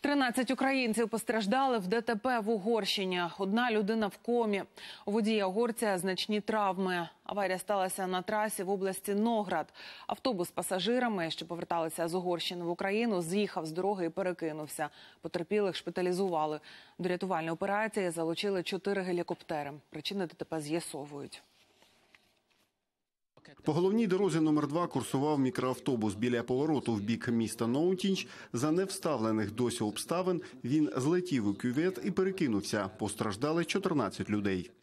13 українців постраждали в ДТП в Угорщині. Одна людина в комі. У водія Угорця значні травми. Аварія сталася на трасі в області Ноград. Автобус з пасажирами, що поверталися з Угорщини в Україну, з'їхав з дороги і перекинувся. Потерпілих шпиталізували. До рятувальної операції залучили чотири гелікоптери. Причини ДТП з'ясовують. По головній дорозі номер 2 курсував мікроавтобус біля повороту в бік міста Ноутінч. За невставлених досі обставин він злетів у кювет і перекинувся. Постраждали 14 людей.